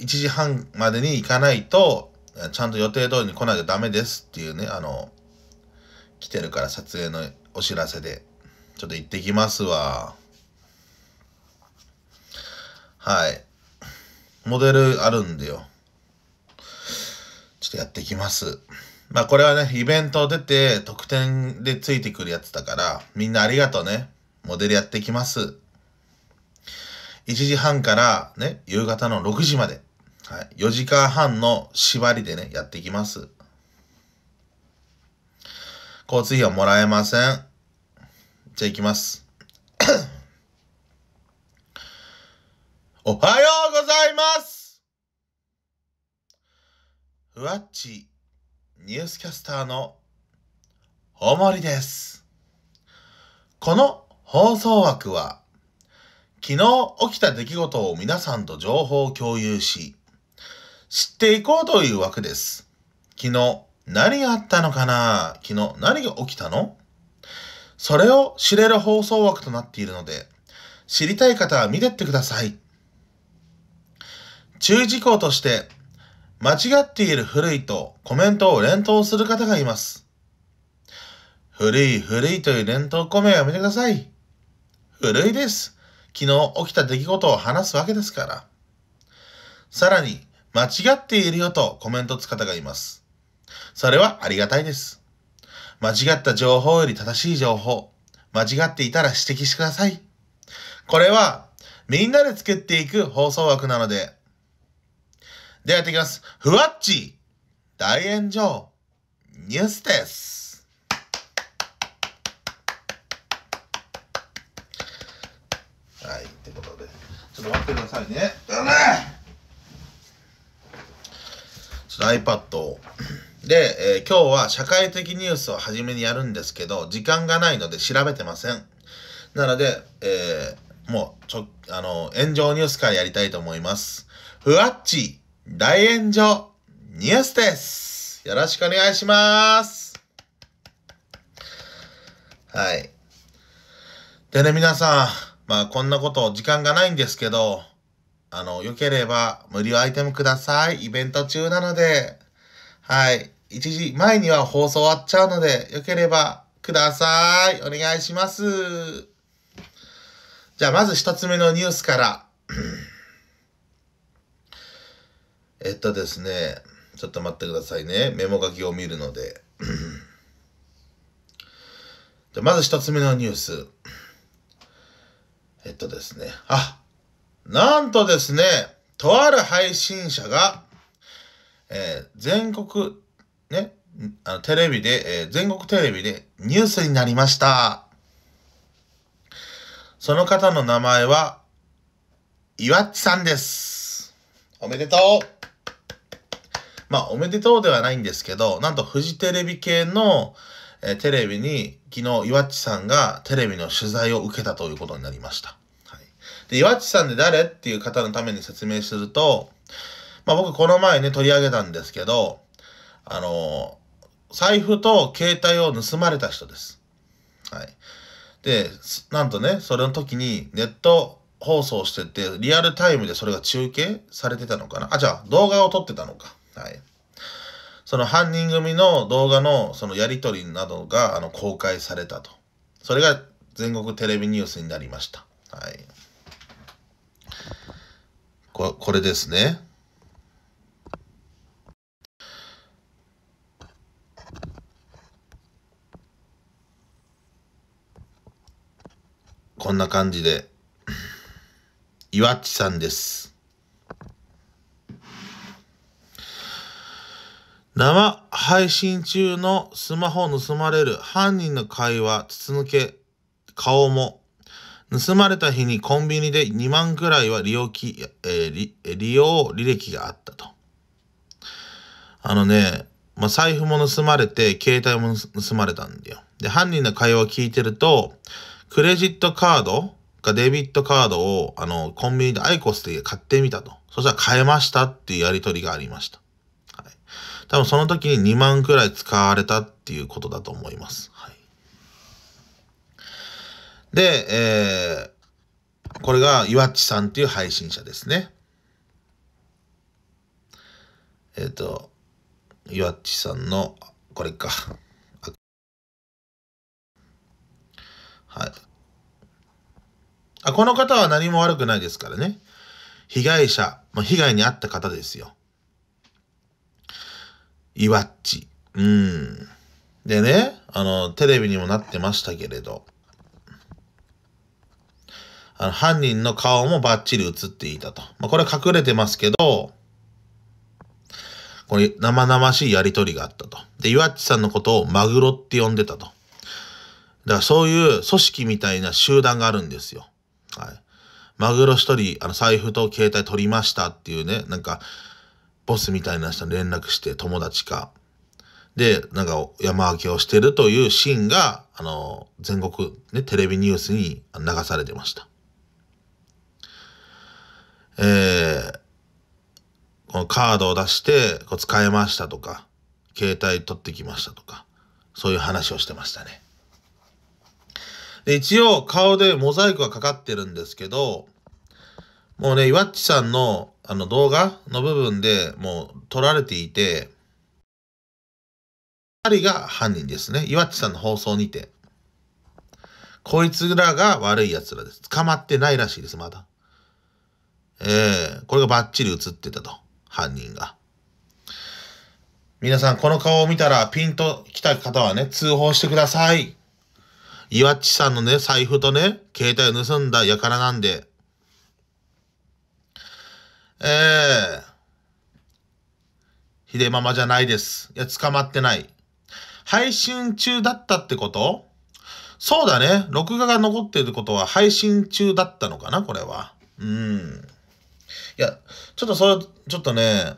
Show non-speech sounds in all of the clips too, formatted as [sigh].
1時半までに行かないと、ちゃんと予定通りに来なきゃダメですっていうね、あの、来てるから撮影のお知らせで、ちょっと行ってきますわ。はい。モデルあるんでよ。ちょっとやってきます。まあこれはね、イベント出て特典でついてくるやつだから、みんなありがとうね。モデルやってきます。1時半からね、夕方の6時まで。はい、4時間半の縛りでね、やっていきます。交通費はもらえません。じゃあ行きます。おはようございますふわっちニュースキャスターの大森です。この放送枠は昨日起きた出来事を皆さんと情報を共有し、知っていこうというわけです。昨日何があったのかな昨日何が起きたのそれを知れる放送枠となっているので、知りたい方は見てってください。注意事項として、間違っている古いとコメントを連投する方がいます。古い古いという連投コメをやめてください。古いです。昨日起きた出来事を話すわけですから。さらに、間違っているよとコメントつ方がいます。それはありがたいです。間違った情報より正しい情報、間違っていたら指摘してください。これは、みんなで作っていく放送枠なので。ではやっていきます。ふわっち大炎上ニュースです。はい、ってことで。ちょっと待ってくださいね。う iPad で、えー、今日は社会的ニュースを初めにやるんですけど、時間がないので調べてません。なので、えー、もう、ちょ、あの、炎上ニュースからやりたいと思います。ふわっち、大炎上ニュースです。よろしくお願いします。はい。でね、皆さん、まあ、こんなこと時間がないんですけど、あの、良ければ無料アイテムください。イベント中なので、はい。一時前には放送終わっちゃうので、良ければください。お願いします。じゃあ、まず一つ目のニュースから。[clears throat] えっとですね、ちょっと待ってくださいね。メモ書きを見るので。[clears throat] じゃまず一つ目のニュース。えっとですね。あ、なんとですね、とある配信者が、えー、全国、ね、あのテレビで、えー、全国テレビでニュースになりました。その方の名前は、いわっちさんです。おめでとうまあ、おめでとうではないんですけど、なんとフジテレビ系の、えー、テレビに昨日、いわっちさんがテレビの取材を受けたということになりました。で、岩地さんで誰っていう方のために説明すると、まあ、僕この前ね、取り上げたんですけど、あの、財布と携帯を盗まれた人です。はい。で、なんとね、それの時にネット放送してて、リアルタイムでそれが中継されてたのかなあ、じゃあ動画を撮ってたのか。はい。その犯人組の動画のそのやり取りなどがあの公開されたと。それが全国テレビニュースになりました。はい。ここれですね。こんな感じで、岩地さんです。生配信中のスマホを盗まれる犯人の会話、筒抜け、顔も盗まれた日にコンビニで2万くらいは利用き、えー、利利用履歴があったと。あのね、まあ、財布も盗まれて、携帯も盗まれたんだよ。で、犯人の会話を聞いてると、クレジットカードかデビットカードを、あの、コンビニでアイコスで買ってみたと。そしたら買えましたっていうやりとりがありました。はい。多分その時に2万くらい使われたっていうことだと思います。で、えー、これが岩っチさんっていう配信者ですね。えっ、ー、と、岩っチさんの、これか。はい。あ、この方は何も悪くないですからね。被害者、まあ、被害に遭った方ですよ。イワっうん。でね、あの、テレビにもなってましたけれど、あの犯人の顔もバッチリ映っていたと。まあ、これ隠れてますけど、これ生々しいやりとりがあったと。で、岩地さんのことをマグロって呼んでたと。だからそういう組織みたいな集団があるんですよ。はい。マグロ一人、あの財布と携帯取りましたっていうね、なんか、ボスみたいな人に連絡して友達か。で、なんか山分けをしてるというシーンが、あの、全国ね、テレビニュースに流されてました。えー、このカードを出してこう使えましたとか、携帯取ってきましたとか、そういう話をしてましたね。で一応顔でモザイクはかかってるんですけど、もうね、岩っちさんのあの動画の部分でもう撮られていて、2人が犯人ですね。岩っちさんの放送にて。こいつらが悪い奴らです。捕まってないらしいです、まだ。えー、これがバッチリ映ってたと、犯人が。皆さん、この顔を見たら、ピンと来た方はね、通報してください。岩地さんのね、財布とね、携帯を盗んだ輩なんで。ええー。ひでままじゃないです。いや、捕まってない。配信中だったってことそうだね。録画が残ってることは配信中だったのかな、これは。うん。いや、ちょっとそれ、ちょっとね、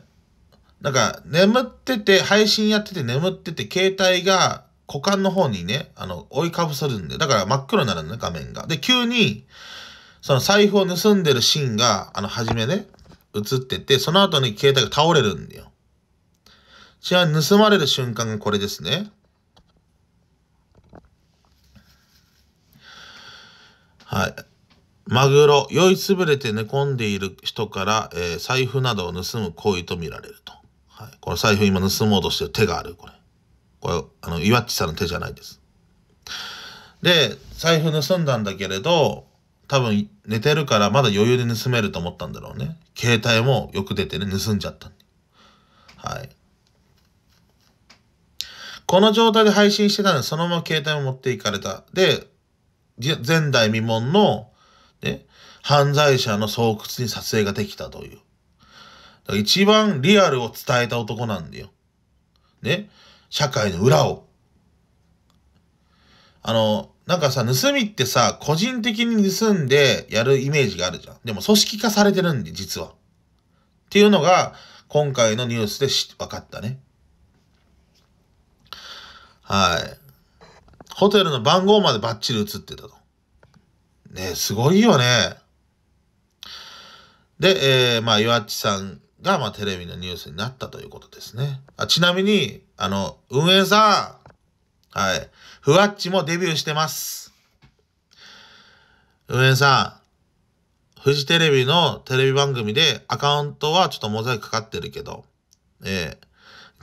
なんか眠ってて、配信やってて眠ってて、携帯が股間の方にね、あの、追いかぶせるんで、だから真っ黒になるのね、画面が。で、急に、その財布を盗んでるシーンが、あの、初めね、映ってて、その後に携帯が倒れるんだよ。ちなみに盗まれる瞬間がこれですね。はい。マグロ、酔いつぶれて寝込んでいる人から、えー、財布などを盗む行為と見られると。はい、この財布今盗もうとしてる手がある、これ。これ、あの、岩っちさんの手じゃないです。で、財布盗んだんだけれど、多分寝てるからまだ余裕で盗めると思ったんだろうね。携帯もよく出てね、盗んじゃった。はい。この状態で配信してたので、そのまま携帯を持っていかれた。で、前代未聞のね、犯罪者の巣窟に撮影ができたという。一番リアルを伝えた男なんだよ。ね、社会の裏を。あの、なんかさ、盗みってさ、個人的に盗んでやるイメージがあるじゃん。でも組織化されてるんで、実は。っていうのが、今回のニュースで分かったね。はい。ホテルの番号までバッチリ映ってたと。ね、すごいよね。で、えー、まあ、岩地さんが、まあ、テレビのニュースになったということですね。あちなみに、あの、運営さん、はい、ふわっちもデビューしてます。運営さん、フジテレビのテレビ番組でアカウントはちょっとモザイクかかってるけど、え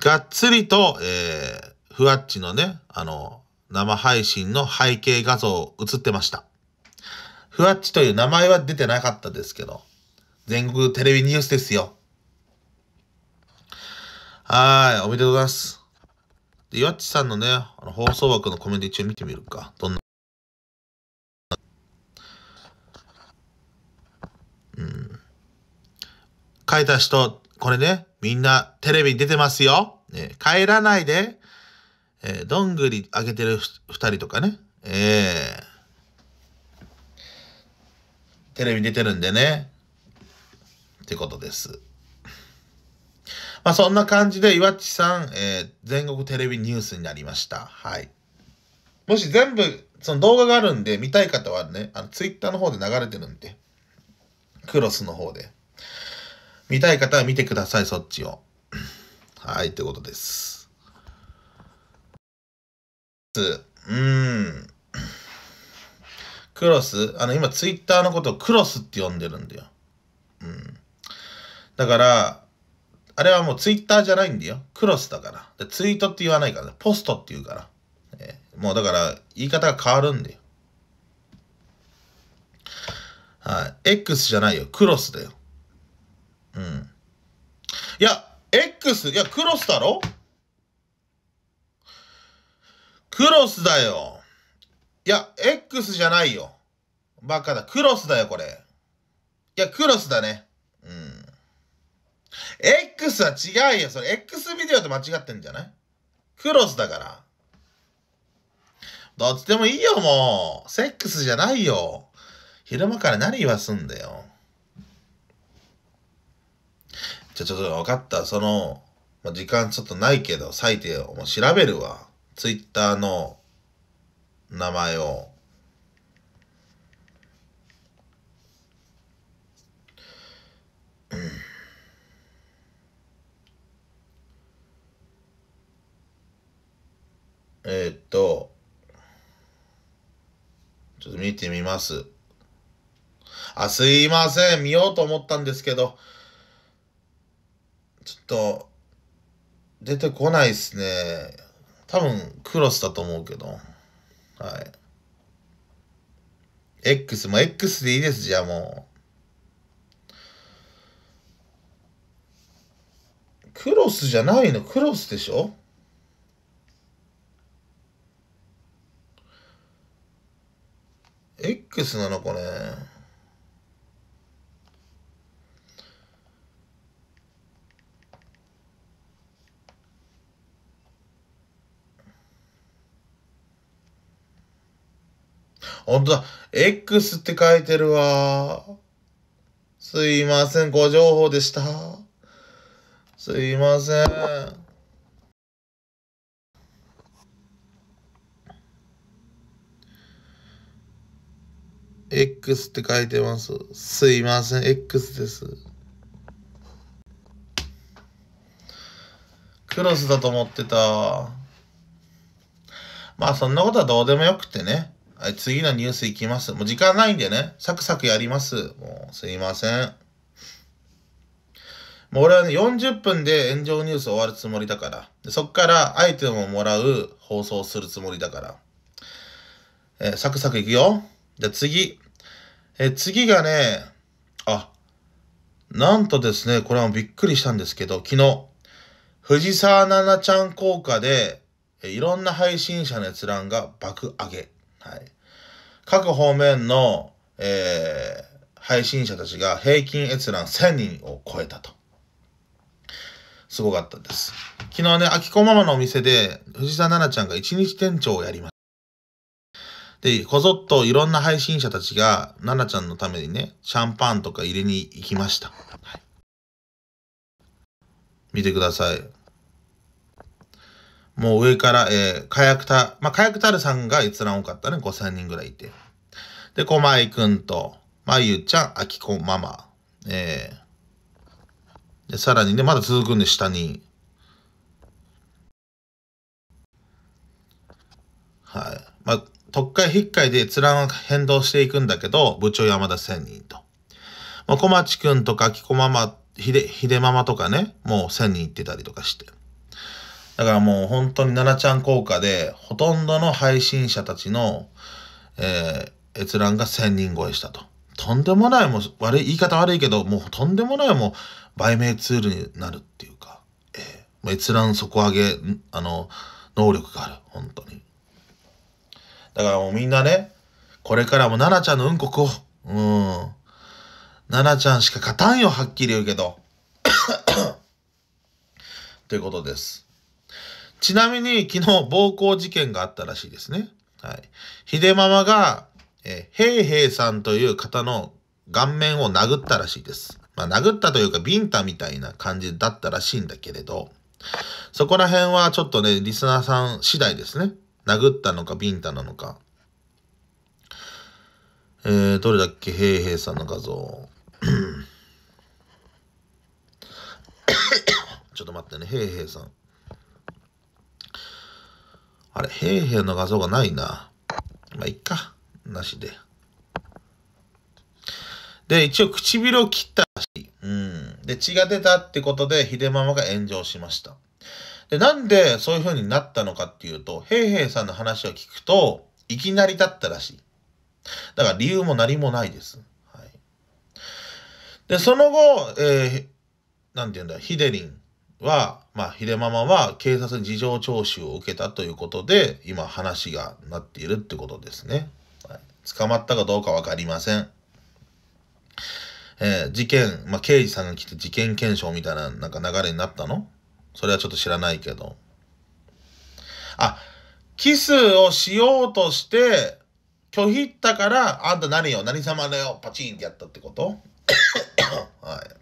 ー、がっつりと、えー、ふわっちのね、あの、生配信の背景画像映ってました。ふわっちという名前は出てなかったですけど、全国テレビニュースですよ。はい、おめでとうございます。で、岩地さんのね、あの放送枠のコメント一応見てみるか。どんな。うん。書いた人、これね、みんなテレビに出てますよ。ね、帰らないで、えー、どんぐりあげてる2人とかね。ええーテレビ出てるんでね。ってことです。まあそんな感じで、岩地さん、えー、全国テレビニュースになりました。はい。もし全部、その動画があるんで、見たい方はね、あの、ツイッターの方で流れてるんで、クロスの方で。見たい方は見てください、そっちを。はい、ってことです。うん。クロス、あの、今、ツイッターのことをクロスって呼んでるんだよ。うん。だから、あれはもうツイッターじゃないんだよ。クロスだから。でツイートって言わないから、ね、ポストって言うから。えー、もうだから、言い方が変わるんだよ。はい。X じゃないよ。クロスだよ。うん。いや、X、いや、クロスだろクロスだよ。いや、X じゃないよ。バカだ。クロスだよ、これ。いや、クロスだね。うん。X は違うよ。それ、X ビデオと間違ってんじゃないクロスだから。どっちでもいいよ、もう。セックスじゃないよ。昼間から何言わすんだよ。ちょ、ちょ、分かった。その、時間ちょっとないけど、最低をもう調べるわ。ツイッターの名前を。えー、っと、ちょっと見てみます。あ、すいません。見ようと思ったんですけど、ちょっと、出てこないっすね。多分、クロスだと思うけど。はい。X も X でいいです、じゃあもう。クロスじゃないのクロスでしょックスなのこれ。ほんとだ。X って書いてるわ。すいません。ご情報でした。すいません。X って書いてます。すいません。X です。クロスだと思ってた。まあそんなことはどうでもよくてね。はい、次のニュースいきます。もう時間ないんでね、サクサクやります。もう、すいません。もう俺はね、40分で炎上ニュース終わるつもりだから。でそっからアイテムをもらう放送するつもりだから。えー、サクサクいくよ。じゃあ次。えー、次がね、あ、なんとですね、これはびっくりしたんですけど、昨日、藤沢奈々ちゃん効果で、いろんな配信者の閲覧が爆上げ。はい、各方面の、えー、配信者たちが平均閲覧1000人を超えたと。すごかったです。昨日ね、あきこママのお店で藤沢奈々ちゃんが一日店長をやりました。で、こぞっといろんな配信者たちが奈々ちゃんのためにね、シャンパンとか入れに行きました。はい、見てください。もう上から、えー、火薬た、まあ、火薬たるさんが閲覧多かったね、5000人ぐらいいて。で、こまいくんと、まゆちゃん、あきこママ、えー、で、さらにね、まだ続くんで、下に。はい。まあ、特会、かいで閲覧は変動していくんだけど、部長山田1000人と。まあ、小町くんとか、あきこママ、ひで、ひでママとかね、もう1000人行ってたりとかして。だからもう本当に奈々ちゃん効果で、ほとんどの配信者たちの、えー、閲覧が1000人超えしたと。とんでもない、もう悪い、言い方悪いけど、もうとんでもない、もう売名ツールになるっていうか、えー、閲覧底上げ、あの、能力がある、本当に。だからもうみんなね、これからも奈々ちゃんのうんこ食う。うん。奈々ちゃんしか勝たんよ、はっきり言うけど。[coughs] ということです。ちなみに昨日暴行事件があったらしいですね。はい。ひでままが、えへいへいさんという方の顔面を殴ったらしいです。まあ、殴ったというかビンタみたいな感じだったらしいんだけれど、そこら辺はちょっとね、リスナーさん次第ですね。殴ったのかビンタなのか。えー、どれだっけへいへいさんの画像。[coughs] ちょっと待ってね、へいへいさん。あれ、平平の画像がないな。まあ、いっか。なしで。で、一応唇を切ったらしい。うん。で、血が出たってことで、秀ママが炎上しました。で、なんでそういう風になったのかっていうと、平平さんの話を聞くと、いきなりだったらしい。だから理由も何もないです。はい。で、その後、えー、なんて言うんだ、ヒデリンは、まあ、ヒレママは警察に事情聴取を受けたということで、今話がなっているってことですね。はい、捕まったかどうか分かりません。えー、事件、まあ、刑事さんが来て事件検証みたいな、なんか流れになったのそれはちょっと知らないけど。あ、キスをしようとして、拒否ったから、あんた何よ、何様だよ、パチンってやったってこと [coughs] はい。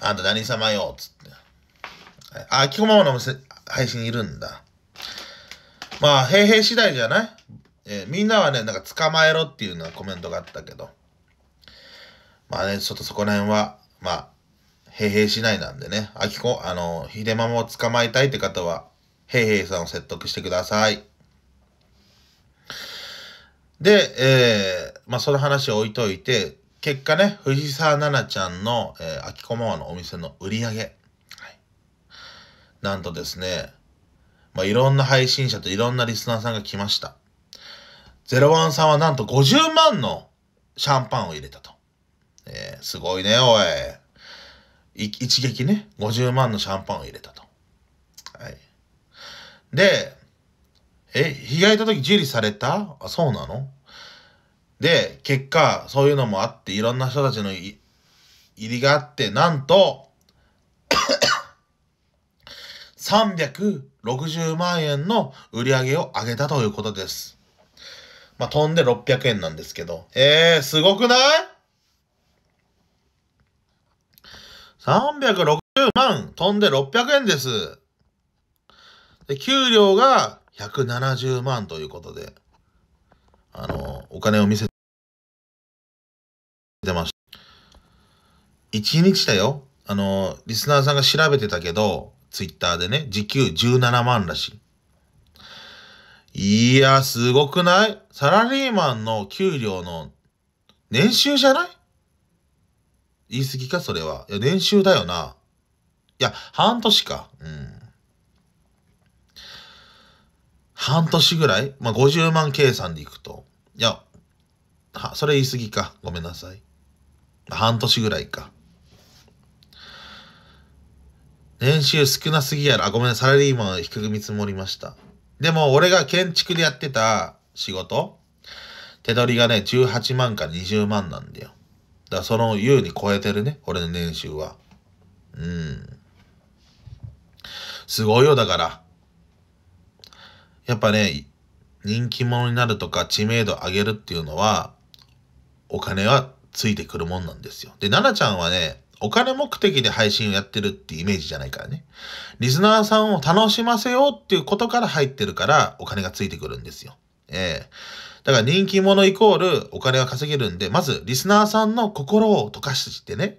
あんた何様よ、つって。あ、きこママの店配信いるんだ。まあ、平平次第じゃないえー、みんなはね、なんか捕まえろっていうのはコメントがあったけど。まあね、ちょっとそこら辺は、まあ、平平次第なんでね、あきこ、あの、ひでまも捕まえたいって方は、平平さんを説得してください。で、えー、まあその話を置いといて、結果ね、藤沢奈々ちゃんの、えー、秋駒川のお店の売り上げ、はい、なんとですね、まあ、いろんな配信者といろんなリスナーさんが来ました。01さんはなんと50万のシャンパンを入れたと。えー、すごいね、おい。い一撃ね、50万のシャンパンを入れたと。はい。で、え、被害届受理されたあ、そうなので、結果、そういうのもあって、いろんな人たちの入りがあって、なんと360万円の売り上げを上げたということです。まあ、飛んで600円なんですけど。えー、すごくない ?360 万飛んで600円です。で、給料が170万ということで、あの、お金を見せ1日だよ。あの、リスナーさんが調べてたけど、ツイッターでね、時給17万らしい。いや、すごくないサラリーマンの給料の年収じゃない言い過ぎか、それは。いや、年収だよな。いや、半年か。うん。半年ぐらいまあ、50万計算でいくと。いや、は、それ言い過ぎか。ごめんなさい。半年ぐらいか。年収少なすぎやろ。あ、ごめん、サラリーマン低く見積もりました。でも、俺が建築でやってた仕事、手取りがね、18万か20万なんだよ。だからその優に超えてるね、俺の年収は。うん。すごいよ、だから。やっぱね、人気者になるとか知名度上げるっていうのは、お金はついてくるもんなんですよ。で、奈々ちゃんはね、お金目的で配信をやってるってイメージじゃないからね。リスナーさんを楽しませようっていうことから入ってるからお金がついてくるんですよ。ええー、だから人気者イコールお金は稼げるんで、まずリスナーさんの心を溶かしてね、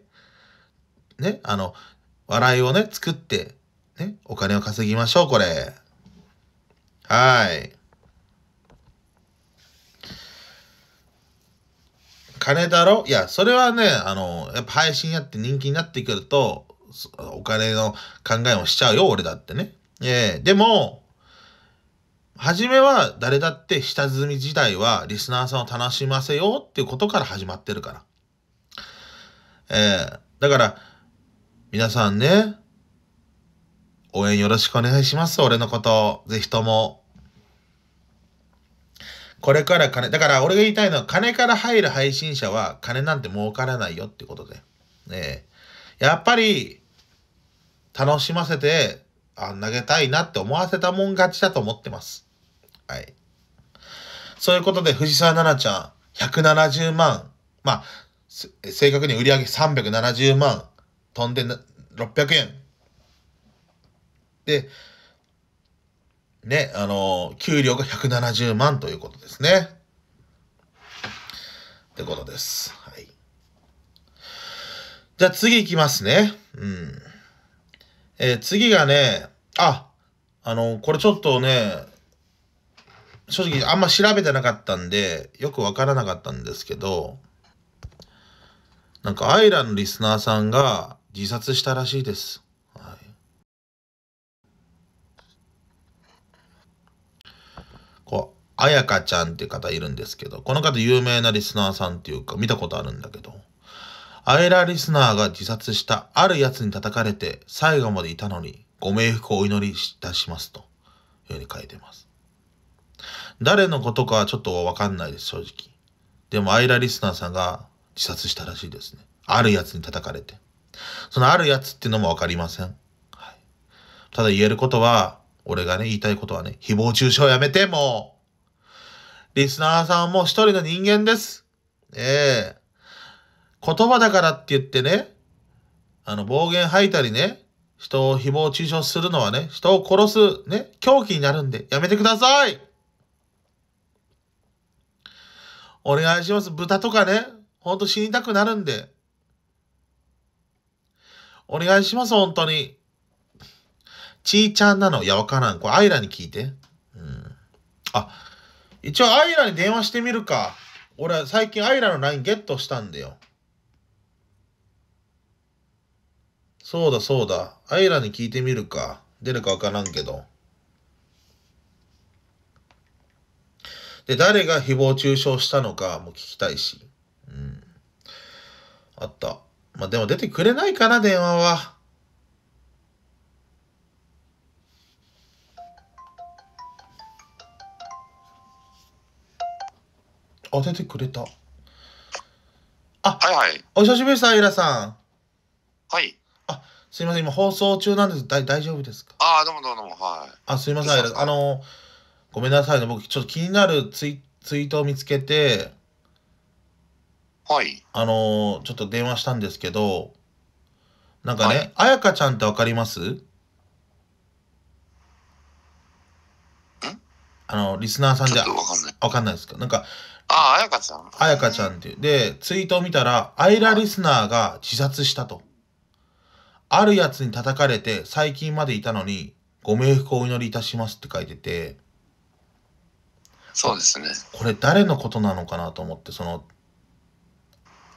ね、あの、笑いをね、作って、ね、お金を稼ぎましょう、これ。はい。金だろいや、それはね、あの、やっぱ配信やって人気になってくると、お金の考えもしちゃうよ、俺だってね。えー、でも、初めは誰だって下積み時代はリスナーさんを楽しませようっていうことから始まってるから。えー、だから、皆さんね、応援よろしくお願いします、俺のこと。ぜひとも。これから金、だから俺が言いたいのは、金から入る配信者は金なんて儲からないよってことで。ねえ。やっぱり、楽しませて、あ、投げたいなって思わせたもん勝ちだと思ってます。はい。そういうことで、藤沢奈々ちゃん、170万、まあ、正確に売り上げ370万、飛んで600円。で、ね、あの、給料が170万ということですね。ってことです。はい。じゃあ次行きますね。うん。えー、次がね、あ、あの、これちょっとね、正直あんま調べてなかったんで、よくわからなかったんですけど、なんかアイラのリスナーさんが自殺したらしいです。あやかちゃんって方いるんですけど、この方有名なリスナーさんっていうか見たことあるんだけど、アイラリスナーが自殺したある奴に叩かれて最後までいたのにご冥福をお祈りいたしますというふうに書いてます。誰のことかはちょっとわかんないです、正直。でもアイラリスナーさんが自殺したらしいですね。ある奴に叩かれて。そのある奴っていうのもわかりません。はい、ただ言えることは、俺がね、言いたいことはね、誹謗中傷やめてもうリスナーさんも一人の人間です。ええー、言葉だからって言ってね、あの、暴言吐いたりね、人を誹謗中傷するのはね、人を殺す、ね、狂気になるんで、やめてくださいお願いします。豚とかね、ほんと死にたくなるんで。お願いします、本当に。ちーちゃんなのいや、わからん。これ、アイラに聞いて。うん。あ、一応、アイラに電話してみるか。俺、は最近アイラの LINE ゲットしたんだよ。そうだ、そうだ。アイラに聞いてみるか。出るかわからんけど。で、誰が誹謗中傷したのかも聞きたいし。うん。あった。まあ、でも出てくれないかな、電話は。当ててくれた。あ、はいはい。お久しぶりです、あゆらさん。はい。あ、すいません、今放送中なんです。だ大丈夫ですかあどうもどうも、はい。あ、すいません、あゆらさん。あの、ごめんなさいね。僕、ちょっと気になるツイツイートを見つけて、はい。あの、ちょっと電話したんですけど、なんかね、あやかちゃんってわかりますあの、リスナーさんじで、わかんないですかなんか、ああ、彩香ちゃん。彩香ちゃんっていう。で、ツイートを見たら、アイラリスナーが自殺したと。あるやつに叩かれて、最近までいたのに、ご冥福をお祈りいたしますって書いてて、そうですね。これ誰のことなのかなと思って、その、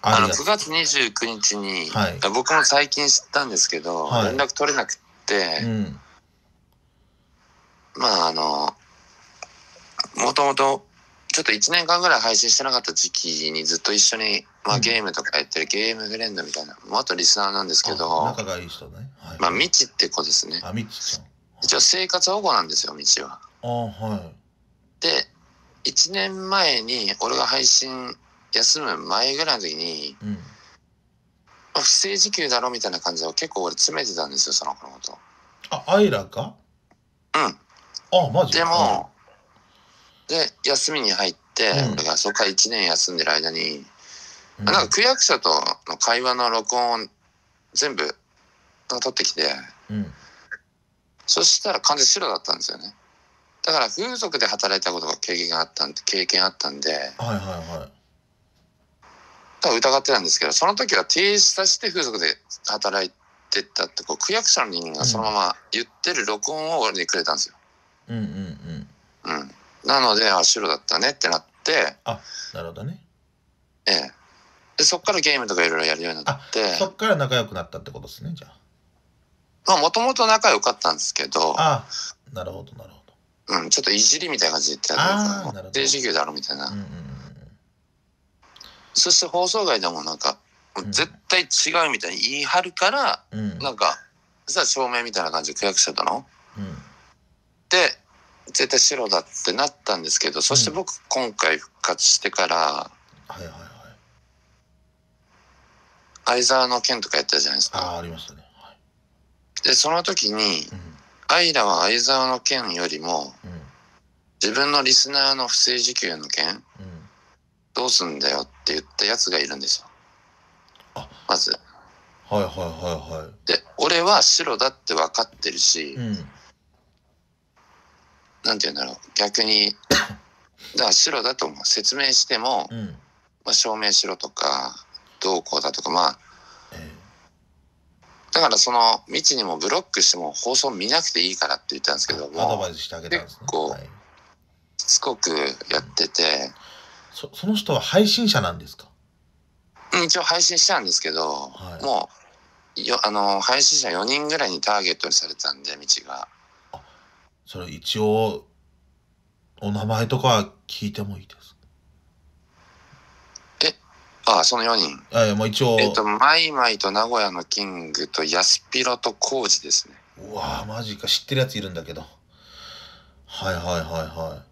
あの9月29日に、はい、僕も最近知ったんですけど、はい、連絡取れなくて、うん、まああのもともとちょっと1年間ぐらい配信してなかった時期にずっと一緒に、まあ、ゲームとかやってるゲームフレンドみたいな、元リスナーなんですけど、仲がいい人ね。はい、まあ、みちって子ですね。あ、ちん。一応生活保護なんですよ、みちは。あはい。で、1年前に、俺が配信休む前ぐらいの時に、うん、まあ、不正受給だろみたいな感じを結構俺詰めてたんですよ、その子のこと。あ、アイラかうん。あ、マジでも、で休みに入って、うん、だからそこから1年休んでる間に、うん、なんか区役所との会話の録音を全部取ってきて、うん、そしたら完全白だったんですよねだから風俗で働いたことが経験があったんで経験あったんで、はいはいはい、多分疑ってたんですけどその時は停止させて風俗で働いてたってこう区役所の人間がそのまま言ってる録音を俺にくれたんですよ。うんうんうんうんなのであ白だったねってなってあなるほどねええでそっからゲームとかいろいろやるようになってそっから仲良くなったってことですねじゃあまあもともと仲良かったんですけどあなるほどなるほどうんちょっといじりみたいな感じで言ってた定時給だろみたいな、うんうん、そして放送外でもなんか絶対違うみたいに言い張るから、うん、なんかさ証明みたいな感じで区役所だの、うん、で絶対白だってなったんですけどそして僕、今回復活してから、はいはいはい相沢の件とかやったじゃないですかああありましたね、はいでその時に、うんアイラは相沢の件よりもうん自分のリスナーの不正受給の件うん、どうすんだよって言ったやつがいるんですよあまずはいはいはで俺は白だって分かってるしうんなんて言うんだろう逆にだから白だと思う説明しても、うん、まあ、証明しろとかどうこうだとかまあ、えー、だからその未知にもブロックしても放送見なくていいからって言ったんですけどもアドバイスしてあげたんです、ね、結構、はい、しつこくやってて、そその人は配信者なんですか一応配信したんですけど、はい、もうよあの配信者4人ぐらいにターゲットにされたんで道が。それ一応、お名前とか聞いてもいいですえ、ああ、その4人。あいまもう一応。えっと、マイマイと名古屋のキングとヤスピロとコウジですね。うわマジか。知ってるやついるんだけど。はいはいはいは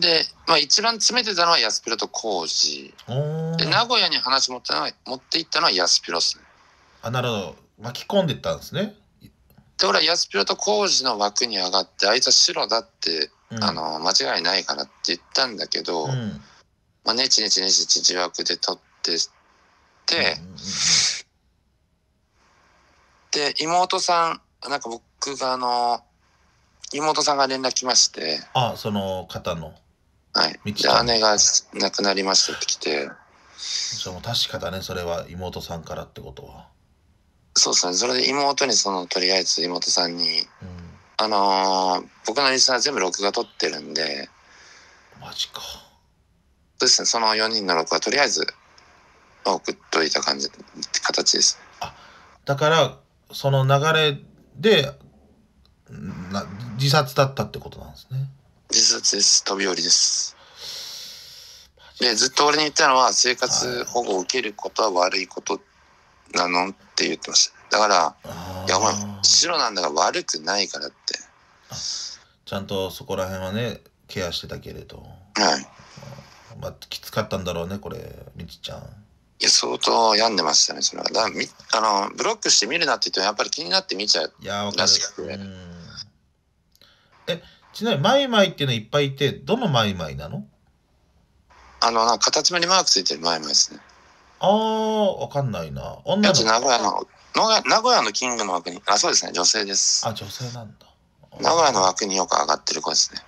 い。で、まあ、一番詰めてたのはヤスピロとコウジ。で、名古屋に話持って持っていったのはヤスピロっすね。あ、なるほど。巻き込んでったんですね。で俺は安ピロと浩二の枠に上がってあいつは白だって、うん、あの間違いないからって言ったんだけど、うん、まあ、ねちねちねちち自枠で取ってて、で妹さんなんか僕があの妹さんが連絡来ましてあその方のはいで姉が亡くなりましたって来てそれも確かだねそれは妹さんからってことは。そうですねそれで妹にそのとりあえず妹さんに、うん、あのー、僕のリスナー全部録画撮ってるんでマジかそうですねその4人の録画とりあえず送っといた感じ形ですあだからその流れでな自殺だったってことなんですね自殺です飛び降りですでずっと俺に言ったのは生活保護を受けることは悪いことってなのって言ってました。だから、いや、ほら、白なんだから悪くないからって。ちゃんとそこら辺はね、ケアしてたけれど。はい。まあ、きつかったんだろうね、これ、みちちゃん。いや、相当病んでましたね、それは。だみあの、ブロックして見るなって言っても、やっぱり気になって見ちゃう。いや、わかる。ね、え、ちなみに、マイマイっていうのいっぱいいて、どのマイマイなのあの、なんかカタツムリマークついてるマイマイですね。ああ、わかんないな。女の子。名古屋の、名古屋のキングの枠に、あ、そうですね、女性です。あ、女性なんだ。名古屋の枠によく上がってる子ですね。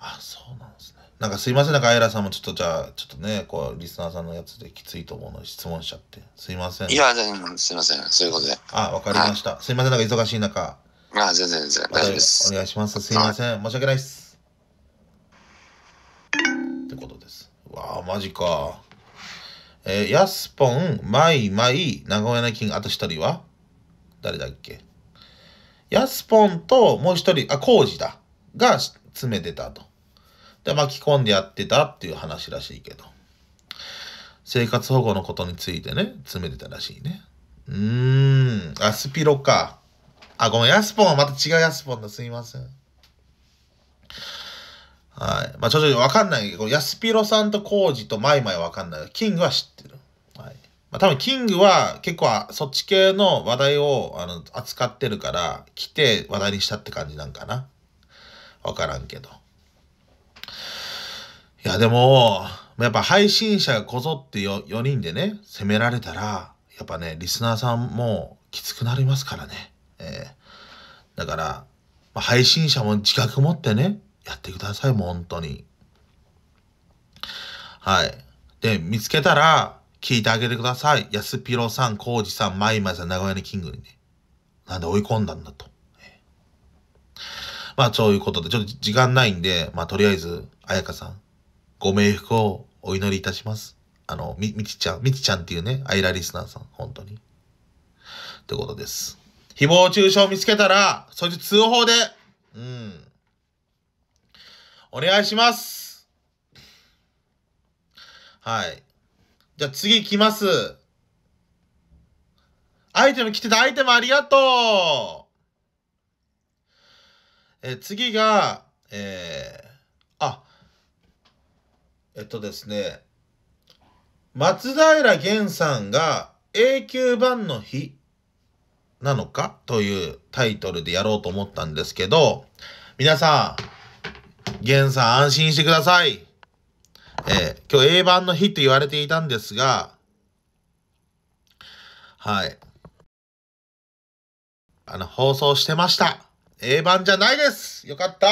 あ、そうなんですね。なんかすいません、なんかアイラさんもちょっとじゃあ、ちょっとね、こう、リスナーさんのやつできついと思うので質問しちゃって。すいません。いや、すいません、そういうことで。あ、わかりました。すいません、なんか忙しい中。あ、全然全然、大丈夫です。お願いします。すいません、申し訳ないです。ってことです。わあ、マジか。えー、ヤスポン、マイ、マイ、名古屋の金、あと一人は誰だっけヤスポンともう一人、あ、コウジだ。が詰めてたと。で、巻き込んでやってたっていう話らしいけど。生活保護のことについてね、詰めてたらしいね。うーん、アスピロか。あ、ごめん、ヤスポンはまた違うヤスポンだ。すいません。はい。まあ、ちょっとわかんないけど、安ピロさんとコウジとマイマイわかんない。キングは知ってる。はい。まあ、多分キングは結構そっち系の話題をあの扱ってるから、来て話題にしたって感じなんかな。わからんけど。いや、でも、やっぱ配信者がこぞってよ4人でね、攻められたら、やっぱね、リスナーさんもきつくなりますからね。えー、だから、まあ、配信者も自覚持ってね、やってください、もう本当に。はい。で、見つけたら、聞いてあげてください。安ピロさん、コウジさん、マイマイさん、名古屋のキングにね。なんで追い込んだんだと。まあ、そういうことで、ちょっと時間ないんで、まあ、とりあえず、あやかさん、ご冥福をお祈りいたします。あの、み、みちちゃん、みちちゃんっていうね、アイラリスナーさん、本当に。ってことです。誹謗中傷見つけたら、そいつ通報で、うん。お願いします。はい。じゃあ次行きます。アイテム来てたアイテムありがとうえ次が、えー、あ、えっとですね、松平源さんが永久版の日なのかというタイトルでやろうと思ったんですけど、皆さん、源さん安心してください。えー、今日 A 版の日って言われていたんですが、はい。あの、放送してました。A 版じゃないですよかった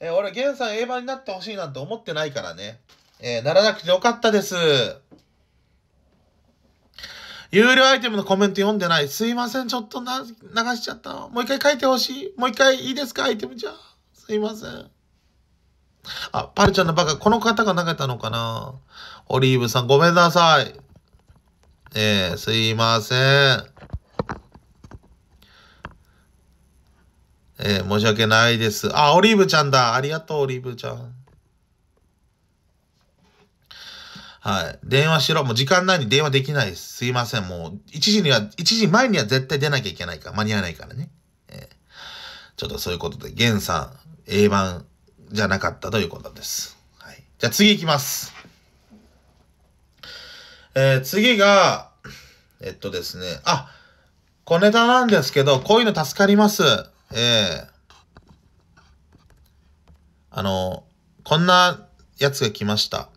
えー、俺、ンさん A 版になってほしいなんて思ってないからね。えー、ならなくてよかったです。有料アイテムのコメント読んでない。すいません、ちょっとな、流しちゃった。もう一回書いてほしい。もう一回いいですか、アイテムじゃ。すいません。あ、パルちゃんのバカ、この方が投げたのかなオリーブさん、ごめんなさい。えー、すいません。えー、申し訳ないです。あ、オリーブちゃんだ。ありがとう、オリーブちゃん。はい。電話しろ。もう時間内に電話できないです。すいません。もう、1時には、1時前には絶対出なきゃいけないから、間に合わないからね。えー、ちょっとそういうことで、ゲンさん、A 版じゃなかったということです。はい、じゃあ次行きます。えー、次が、えっとですね、あ、小ネタなんですけど、こういうの助かります。ええー、あの、こんなやつが来ました。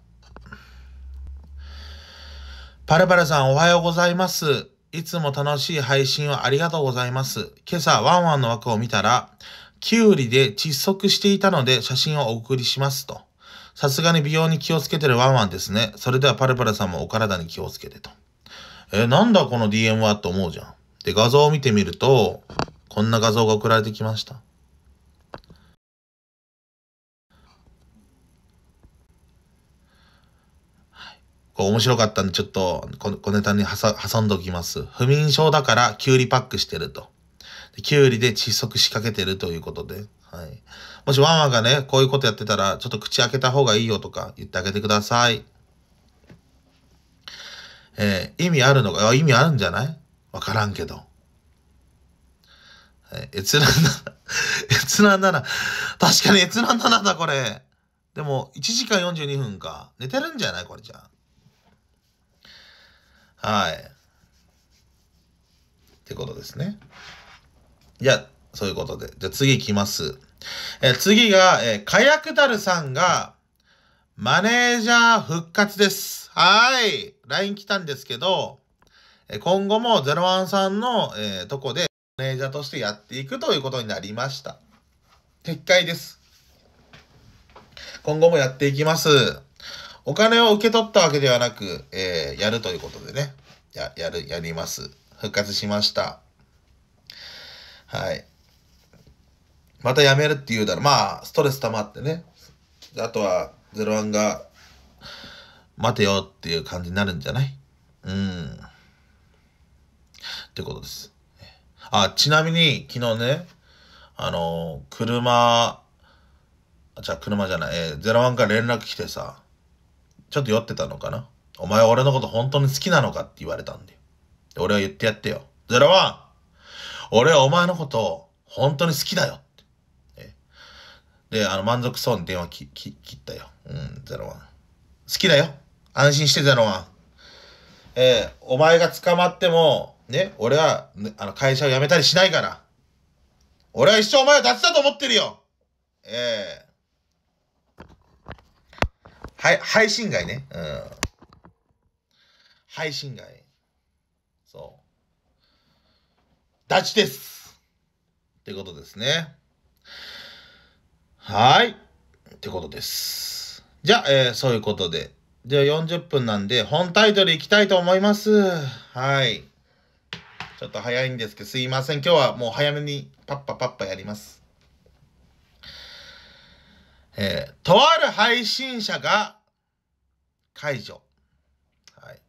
パルパルさんおはようございます。いつも楽しい配信をありがとうございます。今朝ワンワンの枠を見たら、キュウリで窒息していたので写真をお送りしますと。さすがに美容に気をつけてるワンワンですね。それではパルパルさんもお体に気をつけてと。えなんだこの DM はと思うじゃん。で、画像を見てみると、こんな画像が送られてきました。こう面白かったんで、ちょっとこ小ネタに挟んでおきます。不眠症だからきゅうりパックしてると。キュウリで窒息しかけてるということで、はい。もしワンワンがね、こういうことやってたら、ちょっと口開けた方がいいよとか言ってあげてください。えー、意味あるのか意味あるんじゃないわからんけど。えー、閲覧だ。[laughs] 閲覧だな。確かに閲覧だなだ、これ。でも、1時間42分か。寝てるんじゃないこれじゃはい。ってことですね。じゃあ、そういうことで。じゃあ次行きます。えー、次が、えー、かやくだるさんが、マネージャー復活です。はい。LINE 来たんですけど、えー、今後も01さんの、えー、とこで、マネージャーとしてやっていくということになりました。撤回です。今後もやっていきます。お金を受け取ったわけではなく、えー、やるということでね、や、やる、やります。復活しました。はい。また辞めるって言うだろう。まあ、ストレス溜まってね。あとは、01が、待てよっていう感じになるんじゃないうん。ってことです。あ、ちなみに、昨日ね、あの、車、じゃ車じゃない、01から連絡来てさ、ちょっと酔ってたのかなお前俺のこと本当に好きなのかって言われたんで。俺は言ってやってよ。01! 俺はお前のことを本当に好きだよ。で、あの、満足そうに電話切ったよ。うん、ゼロワン。好きだよ。安心してゼロワン。えー、お前が捕まっても、ね、俺は、あの、会社を辞めたりしないから。俺は一生お前を脱だと思ってるよ。えー、はい、配信外ね。うん。配信外。立ちです。ってことですね。はい。ってことです。じゃあ、えー、そういうことで。じゃあ40分なんで、本タイトルいきたいと思います。はい。ちょっと早いんですけど、すいません。今日はもう早めにパッパパッパやります。えー、とある配信者が解除。はい。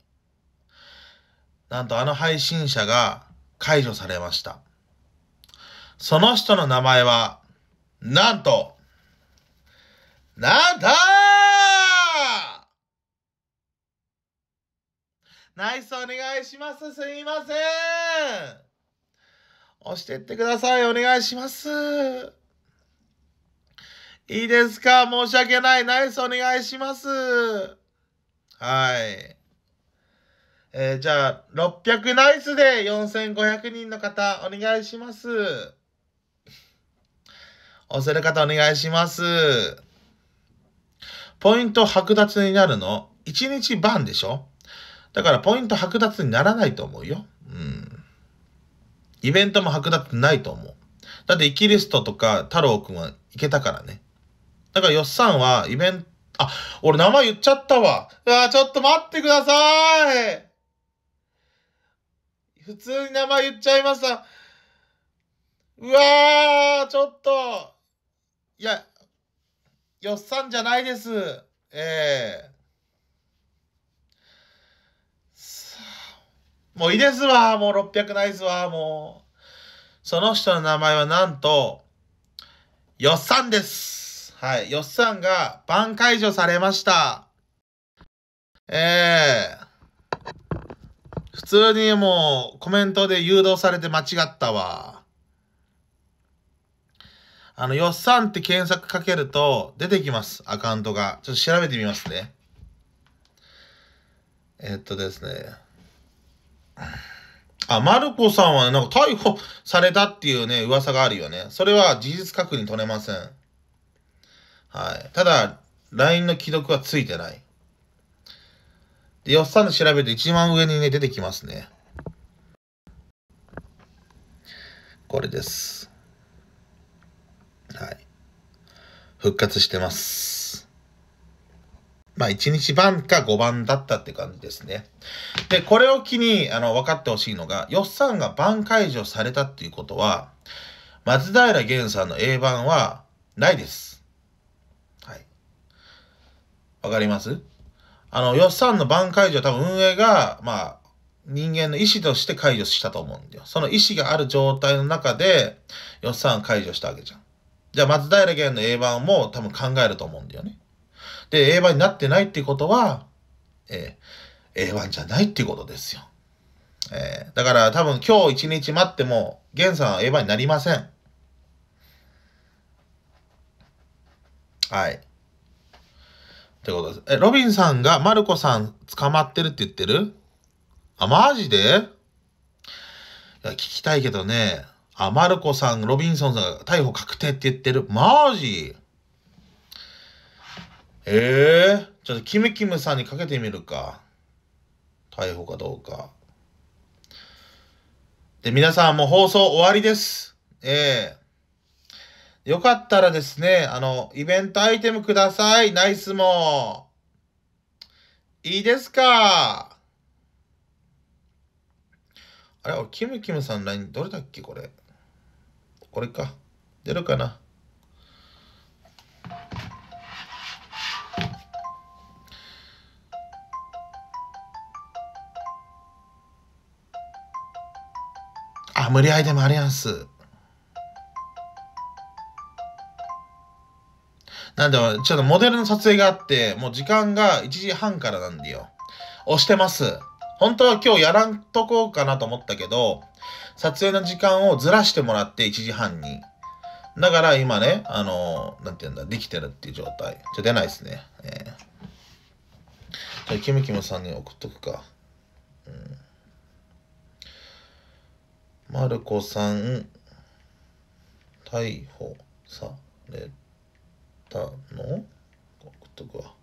なんとあの配信者が、解除されました。その人の名前は、なんと、なんだナイスお願いします。すいません。押してってください。お願いします。いいですか申し訳ない。ナイスお願いします。はい。えー、じゃあ、600ナイスで4500人の方、お願いします。押せる方、お願いします。ポイント剥奪になるの、1日晩でしょだから、ポイント剥奪にならないと思うよ。うん。イベントも剥奪ないと思う。だって、イキリストとか太郎くんは行けたからね。だから、よっさんはイベント、あ、俺名前言っちゃったわ。うわ、ちょっと待ってください。普通に名前言っちゃいました。うわー、ちょっと、いや、よっさんじゃないです。ええー、もういいですわ。もう600ないですわ。もう。その人の名前はなんと、よっさんです。はい。よっさんが番解除されました。ええー普通にもうコメントで誘導されて間違ったわ。あの、よっさんって検索かけると出てきます、アカウントが。ちょっと調べてみますね。えっとですね。あ、マルコさんはね、なんか逮捕されたっていうね、噂があるよね。それは事実確認取れません。はい。ただ、LINE の既読はついてない。で、よっさんで調べると一番上にね、出てきますね。これです。はい。復活してます。まあ、1日番か5番だったって感じですね。で、これを機に、あの、分かってほしいのが、よっさんが番解除されたっていうことは、松平玄さんの A 番はないです。はい。わかりますあの、予算の番解除は多分運営が、まあ、人間の意思として解除したと思うんだよ。その意思がある状態の中で予算解除したわけじゃん。じゃあ松平源の A 版も多分考えると思うんだよね。で、A 版になってないってことは、えー、A 版じゃないってことですよ。えー、だから多分今日一日待っても、源さんは A 版になりません。はい。ってことです。え、ロビンさんがマルコさん捕まってるって言ってるあ、マジでいや、聞きたいけどね。あ、マルコさん、ロビンソンさんが逮捕確定って言ってる。マジええー、ちょっとキムキムさんにかけてみるか。逮捕かどうか。で、皆さんもう放送終わりです。ええーよかったらですね、あの、イベントアイテムください。ナイスも。いいですかあれ、キムキムさん LINE、どれだっけこれ。これか。出るかなあ、無理アイテムありやんす。なんで、ちょっとモデルの撮影があって、もう時間が1時半からなんだよ。押してます。本当は今日やらんとこうかなと思ったけど、撮影の時間をずらしてもらって1時半に。だから今ね、あのー、なんて言うんだ、できてるっていう状態。じゃ出ないですね。えー、キムキムさんに送っとくか。うん。マルコさん、逮捕された。ったの送っとくわ。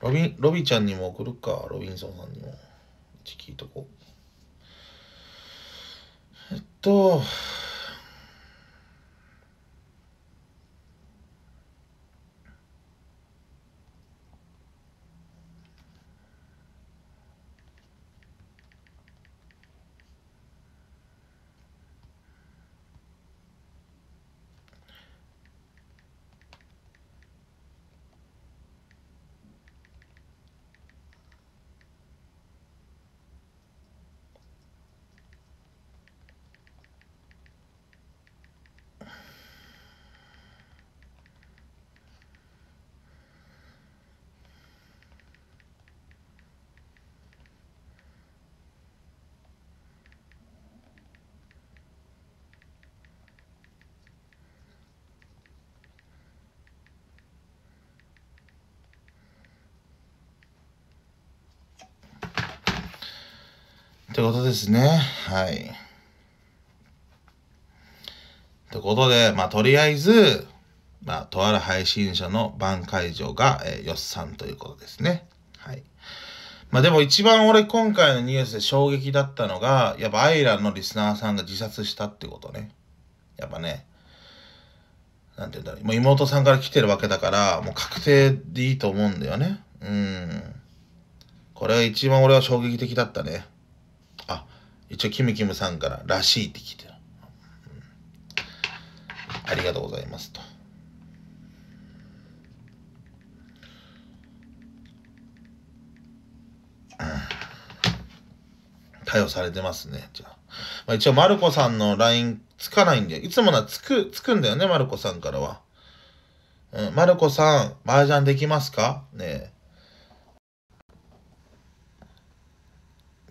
ロビン、ロビちゃんにも送るか、ロビンソンさんにも。ち聞いとこう。えっと、ことですね。はい。ということで、まあ、とりあえず、まあ、とある配信者の番会場が、えー、よっさんということですね。はい。まあ、でも一番俺今回のニュースで衝撃だったのが、やっぱアイランのリスナーさんが自殺したってことね。やっぱね、なんて言うんだろう。もう妹さんから来てるわけだから、もう確定でいいと思うんだよね。うん。これは一番俺は衝撃的だったね。一応、キムキムさんから、らしいって聞いてる。ありがとうございますと。対応されてますね、じゃあ。まあ、一応、マルコさんの LINE つかないんで、いつもならつく、つくんだよね、マルコさんからは。うん、マルコさん、麻雀できますかね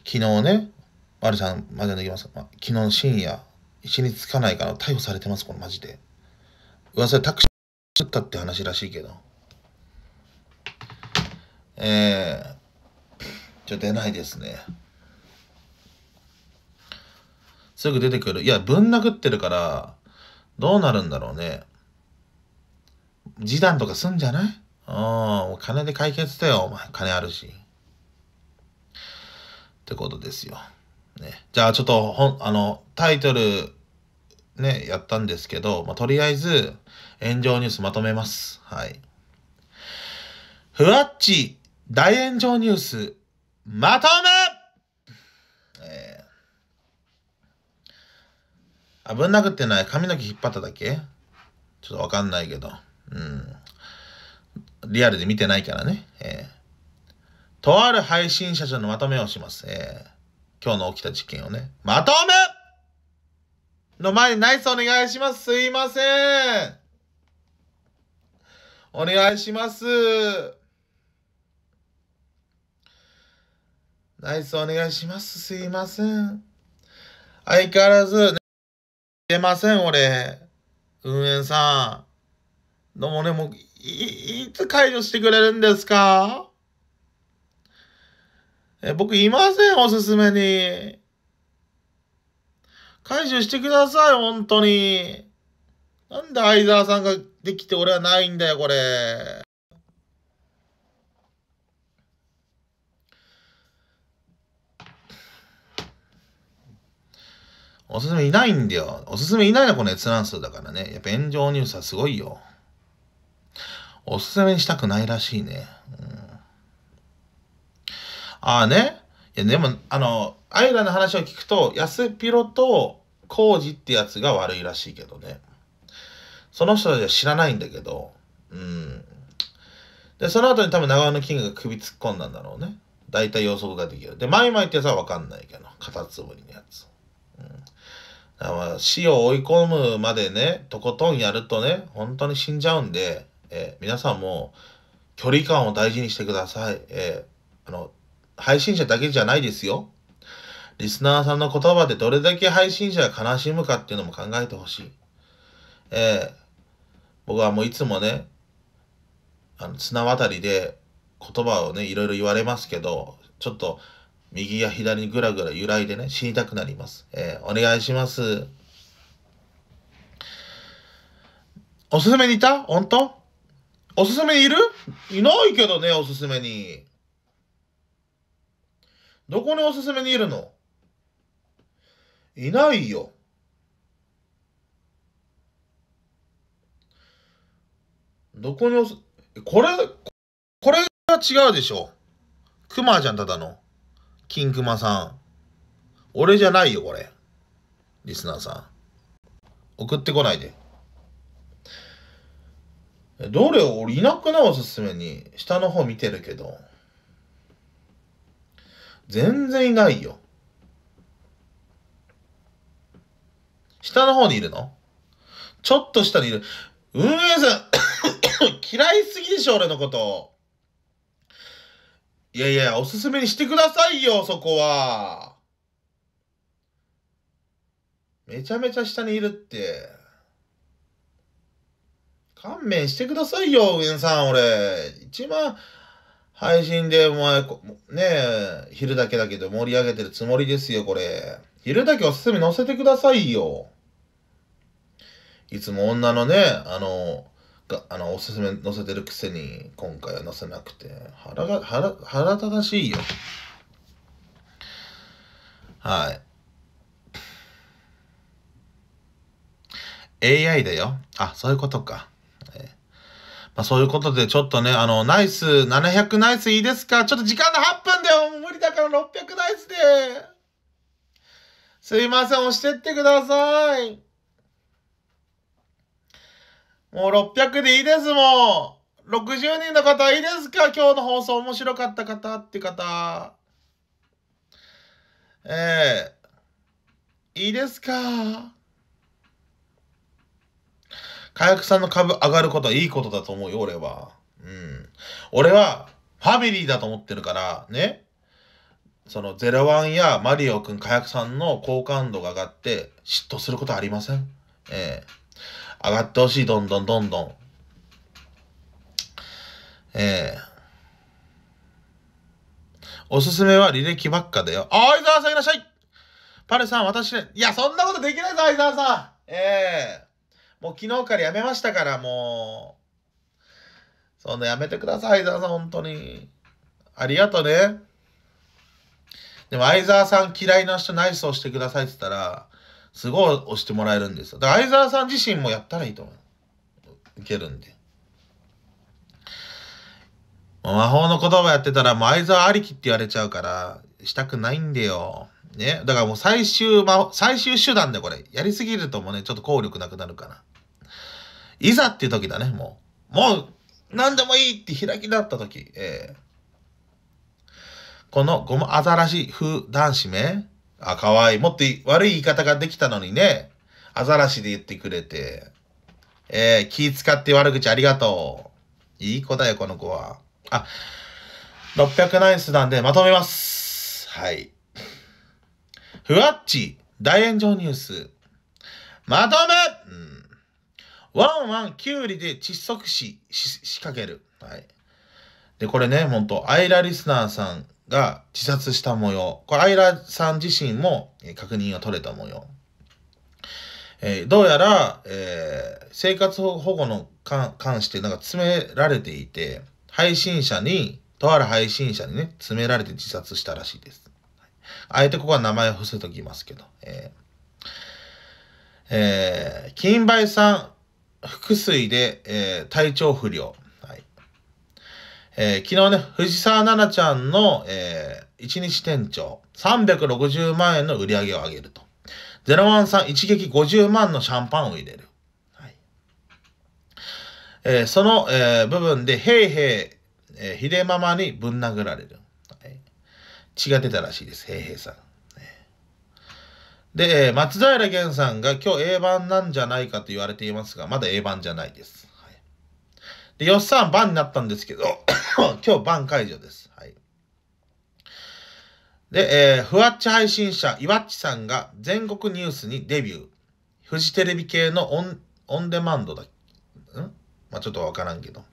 昨日ね、マルちゃん、マルちゃんできます。まあ、昨日深夜、一日つかないから逮捕されてます、これマジで。噂でタクシーだったって話らしいけど。えー、じゃ出ないですね。すぐ出てくる。いや、ぶん殴ってるから、どうなるんだろうね。示談とかすんじゃないあお金で解決だよ、お前。金あるし。ってことですよ。ね、じゃあちょっとほあのタイトルね、やったんですけど、まあ、とりあえず炎上ニュースまとめます。はい。ふわっち大炎上ニュースまとめ、えー、あ、ぶん殴ってない。髪の毛引っ張っただけちょっとわかんないけど。うん。リアルで見てないからね。えー、とある配信者のまとめをします。えー今日の起きた事件をね。まとめの前にナイスお願いします。すいません。お願いします。ナイスお願いします。すいません。相変わらず、ね、出ません、俺。運営さん。どうもね、もう、い、いつ解除してくれるんですかえ僕いません、おすすめに。解除してください、本当に。なんで相沢さんができて俺はないんだよ、これ。おすすめいないんだよ。おすすめいないのこの閲覧数だからね。やっぱ炎上ニュースはすごいよ。おすすめにしたくないらしいね。うんああね。いや、でも、あの、アイラの話を聞くと、安ピロとコウジってやつが悪いらしいけどね。その人たちは知らないんだけど、うん。で、その後に多分長尾のキングが首突っ込んだんだろうね。大体予測ができる。で、マイマイってやつはわかんないけど、カタツムリのやつ。うん。だか死を追い込むまでね、とことんやるとね、本当に死んじゃうんで、えー、皆さんも距離感を大事にしてください。えー、あの、配信者だけじゃないですよ。リスナーさんの言葉でどれだけ配信者が悲しむかっていうのも考えてほしい。えー、僕はもういつもね、あの綱渡りで言葉をね、いろいろ言われますけど、ちょっと右や左にぐらぐら揺らいでね、死にたくなります。えー、お願いします。おすすめにいた本当おすすめにいるいないけどね、おすすめに。どこにおすすめにいるのいないよ。どこにおす、これ、これが違うでしょ。クマじゃん、ただの。ンクマさん。俺じゃないよ、これ。リスナーさん。送ってこないで。どれ俺いなくないおすすめに。下の方見てるけど。全然いないよ。下の方にいるのちょっと下にいる。運営さん [coughs] 嫌いすぎでしょ、俺のこと。いやいや、おすすめにしてくださいよ、そこは。めちゃめちゃ下にいるって。勘弁してくださいよ、運営さん、俺。一番、配信でお前、ねえ、昼だけだけど盛り上げてるつもりですよ、これ。昼だけおすすめ載せてくださいよ。いつも女のね、あの、があのおすすめ載せてるくせに、今回は載せなくて、腹が、腹、腹正しいよ。はい。AI だよ。あ、そういうことか。まあ、そういうことで、ちょっとね、あの、ナイス、700ナイスいいですかちょっと時間の8分だよ無理だから600ナイスで。すいません、押してってください。もう600でいいですもん。60人の方いいですか今日の放送面白かった方って方。ええー、いいですか火薬さんの株上がることはいいことだと思うよ、俺は。うん。俺は、ファミリーだと思ってるから、ね。その、ゼロワンやマリオくん、火薬さんの好感度が上がって、嫉妬することありませんええー、上がってほしい、どんどんどんどん。ええー、おすすめは履歴ばっかだよ。あ、相沢さんいらっしゃいパルさん、私、ね、いや、そんなことできないぞ、相沢さんええーもう昨日からやめましたから、もう。そんなやめてください、相沢さん、本当に。ありがとね。でも、相沢さん嫌いな人ナイス押してくださいって言ったら、すごい押してもらえるんですよ。だから相沢さん自身もやったらいいと思う。いけるんで。魔法の言葉やってたら、もう相沢ありきって言われちゃうから、したくないんでよ。ね、だからもう最終、ま、最終手段でこれ、やりすぎるともうね、ちょっと効力なくなるから。いざっていう時だね、もう。もう、何でもいいって開きだった時、えー、このゴムアザラシ風男子め、あ、かわいい。もっと悪い言い方ができたのにね、アザラシで言ってくれて、えー、気使って悪口ありがとう。いい子だよ、この子は。あ、600ナイスなんでまとめます。はい。ふわっち大炎上ニュース。まとめ、うん、ワンワンキュウリで窒息死仕掛ける。はい。で、これね、ほんと、アイラリスナーさんが自殺した模様。これ、アイラさん自身も確認が取れた模様。えー、どうやら、えー、生活保護の関してなんか詰められていて、配信者に、とある配信者にね、詰められて自殺したらしいです。あえてここは名前を伏せときますけど、えー、えー、金梅さん、腹水で、えー、体調不良。はいえー、昨日ね、藤沢奈々ちゃんの、えー、一日店長、360万円の売り上げを上げると。ゼロワンさん、一撃50万のシャンパンを入れる。はいえー、その、えー、部分で、へいへい、えー、ひでままにぶん殴られる。血が出たらしいです、平平さん。で、松平健さんが今日 A 版なんじゃないかと言われていますが、まだ A 版じゃないです。はい、で、よっさん番になったんですけど、[coughs] 今日番解除です。はい。で、えー、ふわっち配信者、いわっちさんが全国ニュースにデビュー。フジテレビ系のオン、オンデマンドだ。んまあ、ちょっとわからんけど。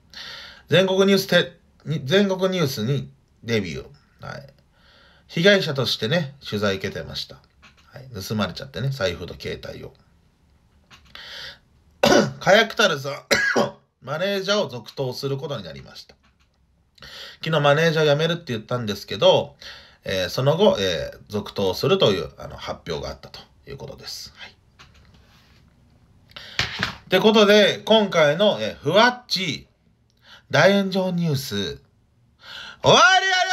全国ニュースて、全国ニュースにデビュー。はい。被害者としてね、取材受けてました。はい、盗まれちゃってね、財布と携帯を。[coughs] 火薬たるさん、[coughs] マネージャーを続投することになりました。昨日マネージャー辞めるって言ったんですけど、えー、その後、えー、続投するというあの発表があったということです。はい。ってことで、今回の、えー、ふわっち大炎上ニュース、終わりや